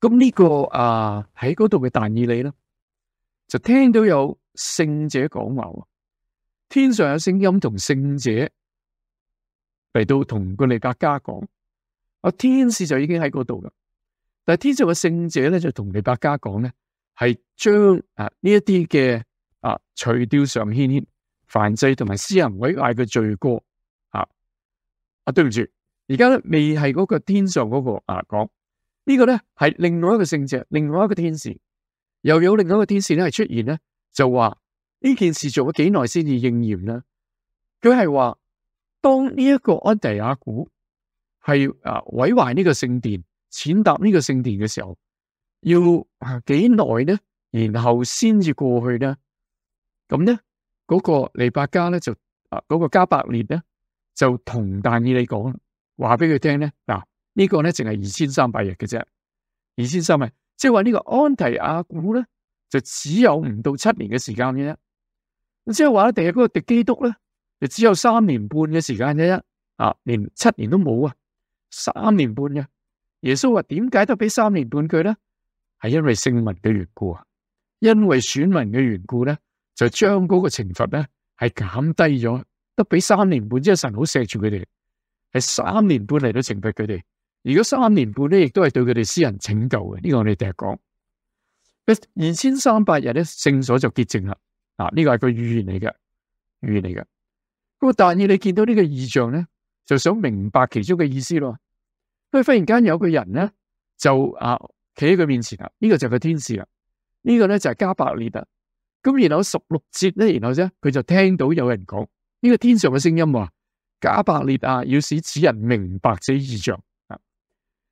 咁呢个啊喺嗰度嘅大耳利咧，就听到有圣者讲话，天上有声音同圣者嚟到同个哋百家讲。啊，天使就已经喺嗰度啦。但系天上嘅圣者咧就同黎百家讲咧，系将啊呢一啲嘅啊除钓上天、天犯罪同埋私人毁坏嘅罪过啊啊对唔住，而家咧未系嗰个天上嗰个啊讲。呢个咧系另外一个圣者，另外一个天使，又有另外一个天使咧系出现咧，就话呢件事做咗几耐先至应验咧？佢系话当呢一个安提亚古系啊毁坏呢个圣殿、践踏呢个圣殿嘅时候，要啊几耐呢？然后先至过去呢？咁呢嗰个尼伯加咧就啊嗰个加百列咧就同但以理讲，话俾佢听咧嗱。呢个咧净系二千三百日嘅啫，二千三百，即系话呢个安提阿古咧就只有唔到七年嘅时间嘅啫。即系话咧，第二个敌基督咧，就只有三年半嘅时间啫。啊，连七年都冇啊，三年半嘅。耶稣话点解都俾三年半佢咧？系因为圣民嘅缘故啊，因为选民嘅缘故咧，就将嗰个惩罚咧系减低咗，得俾三年半，即系神好锡住佢哋，系三年半嚟到惩罚佢哋。如果三年半咧，亦都系对佢哋私人拯救嘅，呢个我哋第日讲。二千三百日咧，圣所就洁净啦。啊，呢个系个预言嚟嘅，预言嚟嘅。咁但系你见到呢个异象咧，就想明白其中嘅意思咯。佢忽然间有个人咧，就啊企喺佢面前啦。呢个就个天使啦，呢个咧就系加百列。咁然后十六节咧，然后咧佢就听到有人讲：呢个天上嘅声音话，加百列啊，要使此人明白这异象。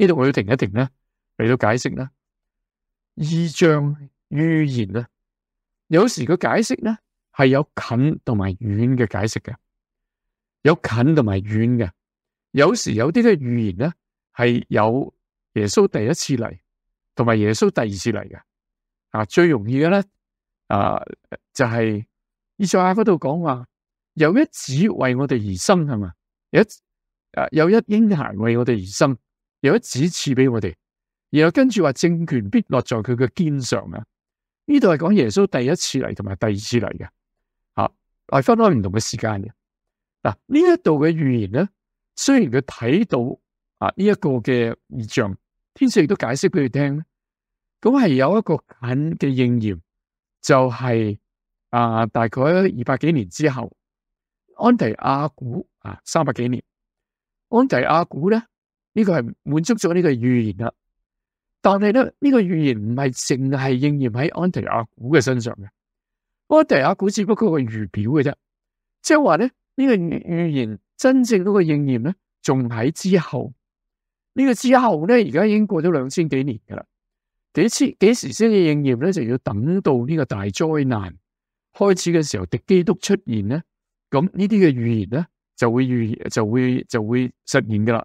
呢度我要停一停咧，嚟到解释咧，意象预言咧，有时个解释咧系有近同埋远嘅解释嘅，有近同埋远嘅，有时有啲嘅预言咧系有耶稣第一次嚟同埋耶稣第二次嚟嘅，啊最容易嘅咧啊就系意象啊嗰度讲话有一子为我哋而生系嘛，有啊有一婴孩为我哋而生。有一指赐俾我哋，然后跟住话政权必落在佢嘅肩上啊！呢度系讲耶稣第一次嚟同埋第二次嚟嘅，吓系分开唔同嘅时间嘅嗱。呢一度嘅预言咧，虽然佢睇到啊呢一个嘅异象，天使亦都解释俾佢听咧，咁系有一个紧嘅应验，就系啊大概二百几年之后，安提阿古啊三百几年，安提阿古咧。呢个系满足咗呢个预言啦，但系咧呢个预言唔系净系应验喺安提阿古嘅身上嘅，安提阿古只不过个预表嘅啫，即系话咧呢个预言真正嗰个应验咧，仲喺之后，呢个之后咧而家已经过咗两千几年噶啦，几次几时先至应验咧？就要等到呢个大灾难开始嘅时候，敌基督出现咧，咁呢啲嘅预言咧就会预就会就会实现噶啦。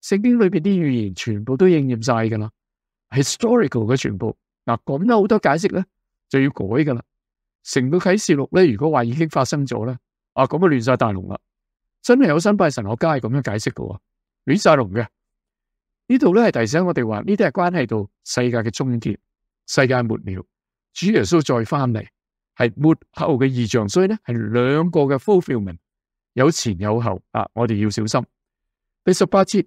圣经里边啲预言全部都应验晒噶啦，historical 嘅全部嗱，咁有好多解释咧，就要改噶啦。成个启示录咧，如果话已经发生咗咧，啊咁啊乱晒大龙啦，真系有新拜神学家系咁样解释噶，乱晒龙嘅。呢度咧系提醒我哋话，呢啲系关系到世界嘅终结，世界末了，主耶稣再翻嚟系末后嘅意象，所以咧系两个嘅 fulfillment，有前有后啊，我哋要小心。第十八节。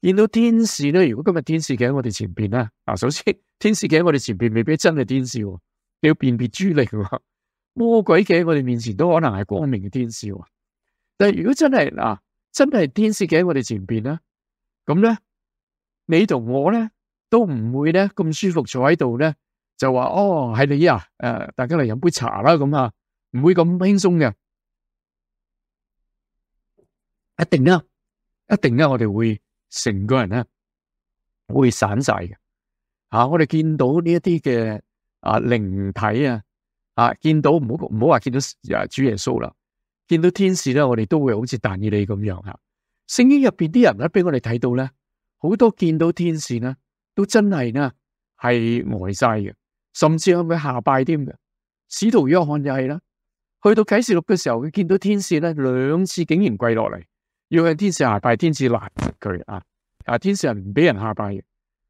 见到天使咧，如果今日天使企喺我哋前边咧，嗱，首先天使企喺我哋前边，未必真系天使，你要辨别朱力。魔鬼企喺我哋面前都可能系光明嘅天使。但系如果真系嗱，真系天使企喺我哋前边咧，咁咧，你同我咧都唔会咧咁舒服坐喺度咧，就话哦系你啊，诶，大家嚟饮杯茶啦咁啊，唔会咁轻松嘅，一定啊，一定啊，我哋会。成个人咧会散晒嘅吓，我哋见到呢一啲嘅啊灵体啊啊，见到唔好唔好话见到主耶稣啦，见到天使咧，我哋都会好似但以你咁样吓。圣经入边啲人咧，俾我哋睇到咧，好多见到天使咧，都真系咧系呆晒嘅，甚至有冇下拜添嘅。使徒约翰就系啦，去到启示录嘅时候，佢见到天使咧两次，竟然跪落嚟。要向天使下拜，天使拦佢啊！啊，天使人唔俾人下拜，嘅。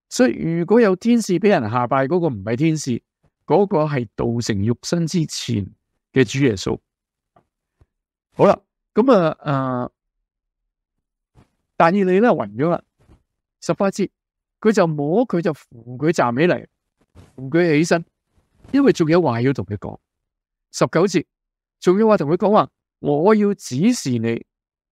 所以如果有天使俾人下拜，嗰个唔系天使，嗰个系道成肉身之前嘅主耶稣。好啦，咁啊，啊，但义你咧晕咗啦，十八节佢就摸佢就扶佢站起嚟，扶佢起身，因为仲有话要同佢讲。十九节仲有话同佢讲话，我要指示你。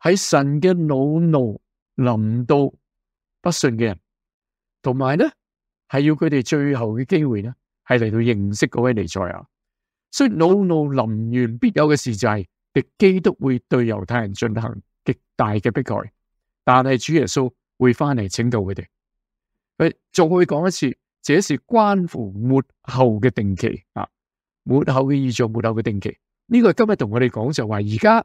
喺神嘅恼怒临到不信嘅人，同埋呢系要佢哋最后嘅机会呢，系嚟到认识嗰位尼赛啊！所以恼怒临完必有嘅事就系，基督会对犹太人进行极大嘅迫害，但系主耶稣会翻嚟拯救佢哋。佢仲会讲一次，这是关乎末后嘅定期啊！末后嘅意象，末后嘅定期，呢个今日同我哋讲就话而家。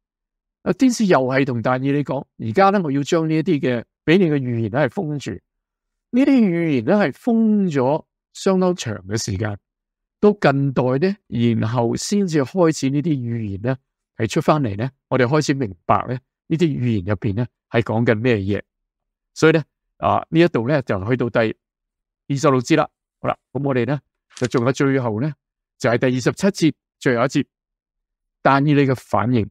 啊！天使又系同但尔你讲，而家咧我要将呢一啲嘅俾你嘅预言咧系封住，呢啲预言咧系封咗相当长嘅时间，到近代咧，然后先至开始呢啲预言咧系出翻嚟咧，我哋开始明白咧呢啲预言入边咧系讲紧咩嘢，所以咧啊呢一度咧就去到第二十六节啦，好啦，咁我哋咧就仲有最后咧就系第二十七节最后一节，但以你嘅反应。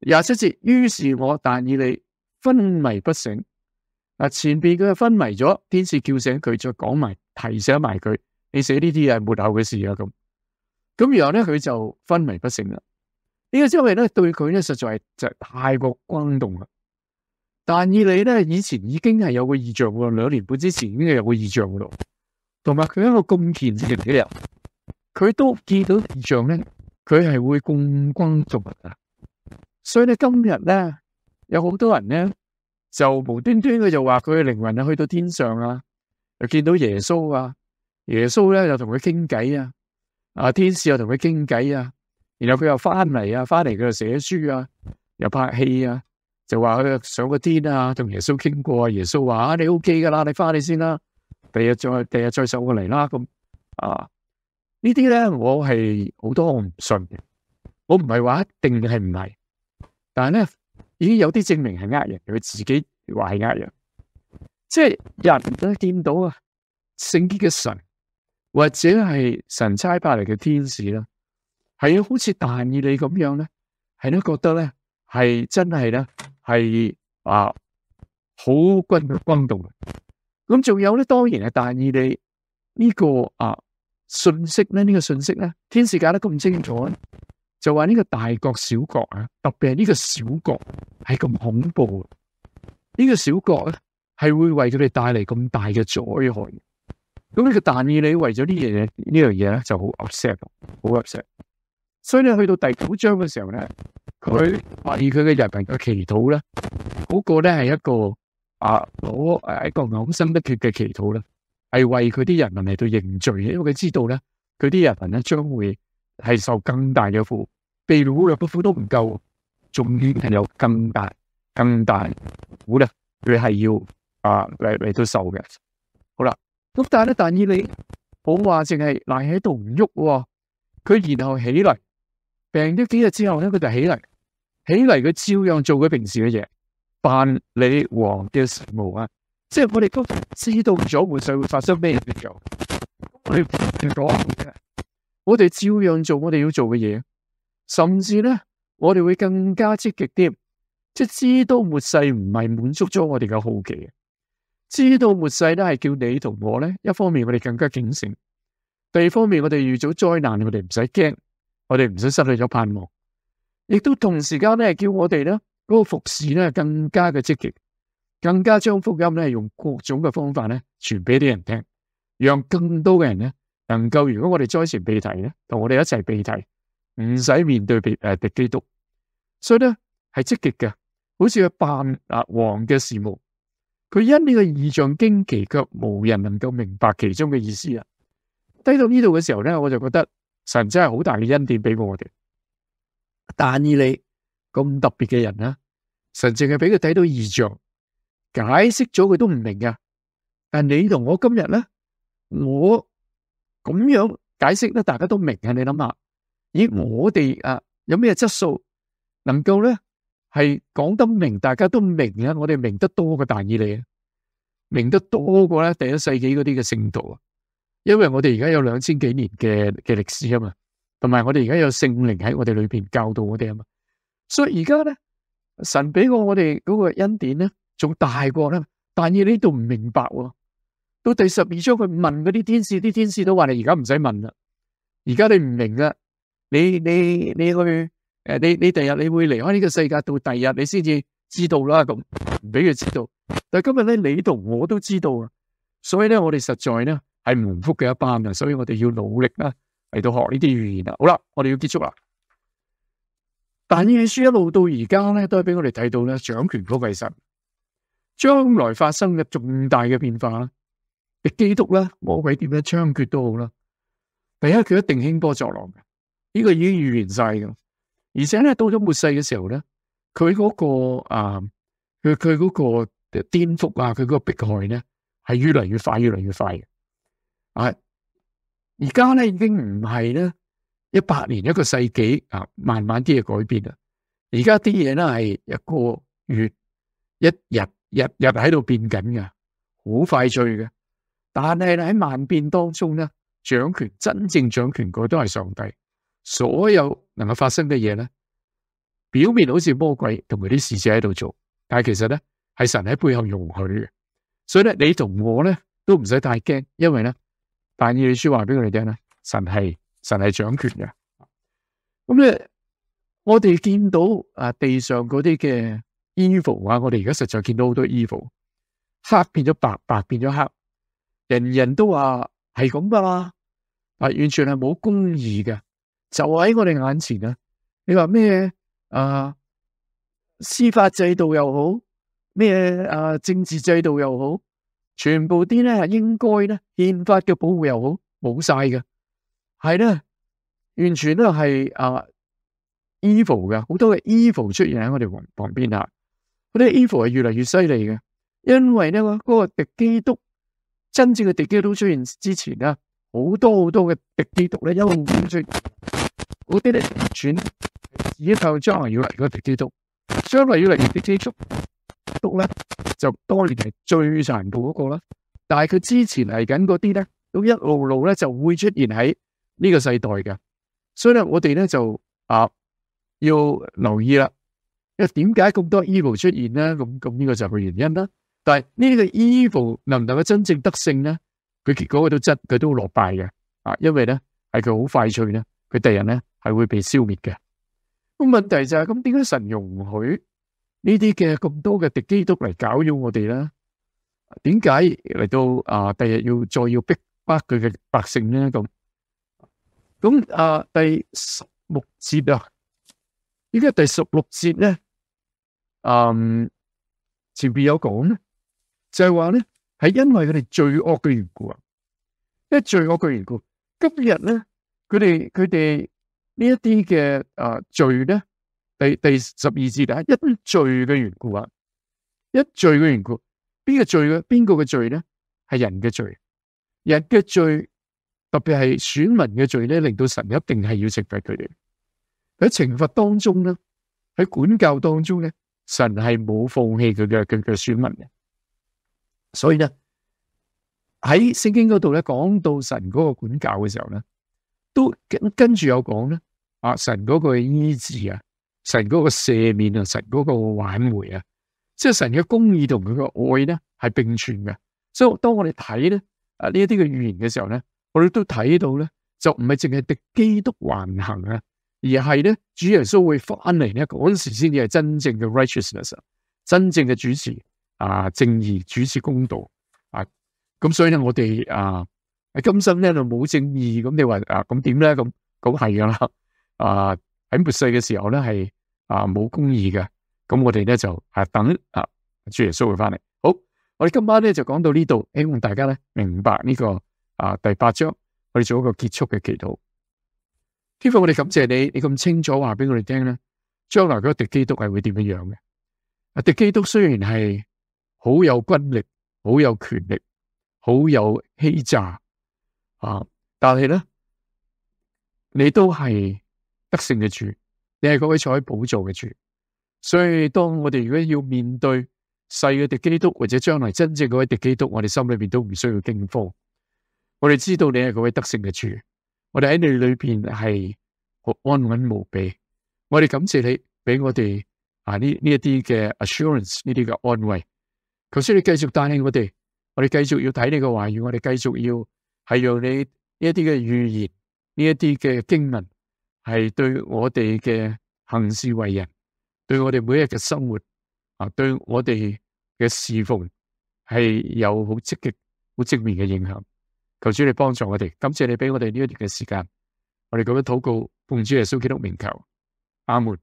廿七节，于是我但以你昏迷不醒。嗱，前边佢系昏迷咗，天使叫醒佢，再讲埋，提醒埋佢，你写呢啲系末后嘅事啊，咁咁然后咧，佢就昏迷不醒啦。呢个周围咧，对佢咧实在就太过轰动啦。但以你咧，以前已经系有个异象喎，两年半之前已经有个异象噶咯，同埋佢一个咁虔诚嘅人，佢都见到异象咧，佢系会共轰众物啊。所以咧，今日咧，有好多人咧，就无端端嘅就话佢嘅灵魂啊去到天上啊，又见到耶稣啊，耶稣咧又同佢倾偈啊，啊天使又同佢倾偈啊，然后佢又翻嚟啊，翻嚟佢就写书啊，又拍戏啊，就话佢上个天啊，同耶稣倾过，耶稣话啊你 O K 噶啦，你翻嚟先啦，第日再第日再上过嚟啦，咁啊呢啲咧我系好多我唔信嘅，我唔系话一定系唔系。但系咧，已经有啲证明系呃人，佢自己话系呃人，即系人都见到啊，圣洁嘅神或者系神差派嚟嘅天使啦，系好似大义你咁样咧，系都觉得咧系真系咧，系啊好军嘅军嘅。咁仲有咧，当然系大义你呢个啊信息咧，呢个信息咧，天使搞得咁清楚。咧，就话呢个大国小国啊，特别系呢个小国系咁恐怖啊！呢个小国咧系会为佢哋带嚟咁大嘅灾害咁呢个但以你为咗呢样嘢呢样嘢咧就好 upset，好 upset。所以咧去到第九章嘅时候咧，佢以佢嘅人民嘅祈祷咧，嗰个咧系一个啊，攞诶一个呕心沥血嘅祈祷咧，系为佢啲人民嚟到认罪嘅，因为佢知道咧佢啲人民咧将会。系受更大嘅苦，被掳掠嘅苦都唔够，仲要系有更大、更大苦咧，佢系要啊嚟嚟到受嘅。好啦，咁但系咧，但以你好话净系赖喺度唔喐，佢然后起嚟，病咗几日之后咧，佢就起嚟，起嚟佢照样做佢平时嘅嘢，办理王嘅事务啊！即系我哋都知道咗，会上会发生咩嘅嘢，我哋做嘅。我哋照样做我哋要做嘅嘢，甚至咧，我哋会更加积极啲。即系知道末世唔系满足咗我哋嘅好奇，知道末世咧系叫你同我咧，一方面我哋更加警醒，第二方面我哋遇咗灾难，我哋唔使惊，我哋唔使失去咗盼望，亦都同时间咧叫我哋咧嗰个服侍咧更加嘅积极，更加将福音咧用各种嘅方法咧传俾啲人听，让更多嘅人咧。能够如果我哋灾前避题咧，同我哋一齐避题，唔使面对别诶敌基督，所以咧系积极嘅，好似个扮阿王嘅事务，佢因呢个异象惊奇，却无人能够明白其中嘅意思啊！睇到呢度嘅时候咧，我就觉得神真系好大嘅恩典俾我哋，但以你咁特别嘅人咧，神净系俾佢睇到异象，解释咗佢都唔明啊！但你同我今日咧，我。咁样解释咧，大家都明啊！你谂下，咦，我哋啊，有咩质素能够咧系讲得明，大家都明啊！我哋明得多过大利你，明得多过咧第一世纪嗰啲嘅圣徒啊，因为我哋而家有两千几年嘅嘅历史啊嘛，同埋我哋而家有圣灵喺我哋里边教导我哋啊嘛，所以而家咧神俾过我哋嗰个恩典咧，仲大过咧大意呢度唔明白喎。到第十二章佢问嗰啲天使，啲天使都话你而家唔使问啦，而家你唔明啦，你你你去诶，你你第日你会离开呢个世界，到第日你先至知道啦。咁唔俾佢知道，但系今日咧，你同我都知道啊。所以咧，我哋实在咧系蒙福嘅一班人，所以我哋要努力啦嚟到学呢啲语言啊。好啦，我哋要结束啦。但呢本书一路到而家咧，都系俾我哋睇到咧掌权福为神，将来发生嘅重大嘅变化。嘅基督咧，魔鬼点样猖獗都好啦。第一，佢一定兴波作浪嘅，呢个已经预言晒嘅。而且咧，到咗末世嘅时候咧，佢嗰个啊，佢佢嗰个颠覆啊，佢嗰个迫害咧，系越嚟越快，越嚟越快嘅。啊，而家咧已经唔系咧一百年一个世纪啊，慢慢啲嘅改变啦。而家啲嘢咧系一个月、一日、日日喺度变紧嘅，好快脆嘅。但系喺万变当中咧，掌权真正掌权个都系上帝。所有能够发生嘅嘢咧，表面好似魔鬼同埋啲使者喺度做，但系其实咧系神喺背后容许嘅。所以咧，你同我咧都唔使太惊，因为咧，但系理书话俾我哋听咧，神系神系掌权嘅。咁咧，我哋见到啊地上嗰啲嘅 evil 啊，我哋而家实在见到好多 evil，黑变咗白，白变咗黑。人人都话系咁噶嘛？啊，完全系冇公义嘅，就喺我哋眼前啊！你话咩？啊，司法制度又好，咩啊政治制度又好，全部啲咧系应该咧，宪法嘅保护又好冇晒嘅，系咧完全都系啊 evil 嘅，好多嘅 evil 出现喺我哋旁旁边啊，嗰啲 evil 系越嚟越犀利嘅，因为咧嗰个基督。真正嘅敌基督出现之前咧，好多好多嘅敌基督咧，因路点算？嗰啲咧转自己将来要嚟嗰个地基督，将来要嚟嘅敌基督督咧，就当年系最残酷嗰个啦。但系佢之前嚟紧嗰啲咧，都一路路咧就会出现喺呢个世代嘅，所以咧我哋咧就啊要留意啦。因为点解咁多 evil 出现咧？咁咁呢个就系原因啦。但系呢个 evil 能唔能够真正得胜呢？佢结果佢都质佢都落败嘅啊！因为呢系佢好快脆呢，佢第日呢系会被消灭嘅。咁问题就系咁点解神容许呢啲嘅咁多嘅敌基督嚟搞扰我哋咧？点解嚟到啊第日要再要逼迫佢嘅百姓呢？咁咁啊第十六节啊，依家第十六节呢？嗯，前面有讲咧。就系话咧，系因为佢哋罪恶嘅缘故啊！一罪恶嘅缘故，今日咧佢哋佢哋呢一啲嘅啊罪咧，第第十二节啊，一罪嘅缘故啊，一罪嘅缘故，边个罪嘅边个嘅罪咧？系人嘅罪，人嘅罪，特别系选民嘅罪咧，令到神一定系要惩罚佢哋。喺惩罚当中咧，喺管教当中咧，神系冇放弃佢嘅佢嘅选民嘅。所以咧喺圣经嗰度咧讲到神嗰个管教嘅时候咧，都跟跟住有讲咧啊神嗰个医治啊神嗰个赦免啊神嗰个挽回啊，即系神嘅公义同佢嘅爱咧系并存嘅。所以当我哋睇咧啊呢一啲嘅预言嘅时候咧，我哋都睇到咧就唔系净系得基督横行啊，而系咧主耶稣会翻嚟咧嗰阵时先至系真正嘅 righteousness，真正嘅主持。啊！正义主持公道啊！咁所以咧，我哋啊喺今生咧就冇正义，咁你话啊，咁点咧？咁咁系噶啦！啊喺末世嘅时候咧，系啊冇公义嘅。咁我哋咧就啊等啊主耶稣会翻嚟。好，我哋今晚咧就讲到呢度，希望大家咧明白呢个啊第八章。我哋做一个结束嘅祈祷。天父，我哋感谢你，你咁清楚话俾我哋听咧，将来嗰个敌基督系会点样样嘅？啊，敌基督虽然系。好有军力，好有权力，好有欺诈啊！但系咧，你都系得胜嘅主，你系嗰位坐喺宝座嘅主。所以当我哋如果要面对细嘅敌基督，或者将来真正嗰位敌基督，我哋心里边都唔需要惊慌。我哋知道你系嗰位得胜嘅主，我哋喺你里边系安稳无比。我哋感谢你俾我哋啊呢呢一啲嘅 assurance 呢啲嘅安慰。求主你继续带领我哋，我哋继续要睇你嘅话语，我哋继续要系用你呢一啲嘅预言，呢一啲嘅经文，系对我哋嘅行事为人，对我哋每日嘅生活啊，对我哋嘅侍奉系有好积极、好正面嘅影响。求主你帮助我哋，感谢你俾我哋呢一段嘅时间，我哋咁样祷告奉主耶稣基督名求，阿门。